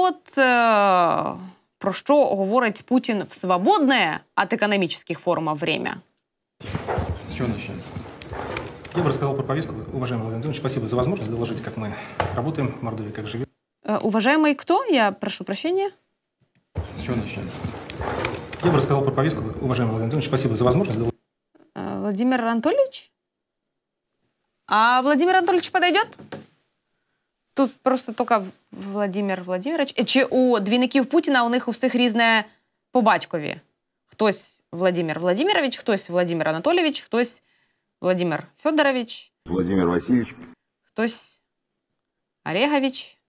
от е, про что говорить Путин в свободное от экономических форумов время? С чего начнем? Я бы рассказал про повестку. Уважаемый Владимир Владимирович, спасибо за возможность доложить, как мы работаем в Мордовии, как живем. Э, уважаемый кто? Я прошу прощения. С чего начнем? Я бы рассказал про повестку. Уважаемый Владимир Владимирович, спасибо за возможность Э, Владимир Анатольевич? А Владимир Анатольевич подойдет? тут просто тільки Владимир Владимирович. Е, чи у двійників Путіна у них у всіх різне по батькові? Хтось Владимир Владимирович, хтось Владимир Анатолійович, хтось Владимир Федорович, Владимир Васильович, хтось Орегович.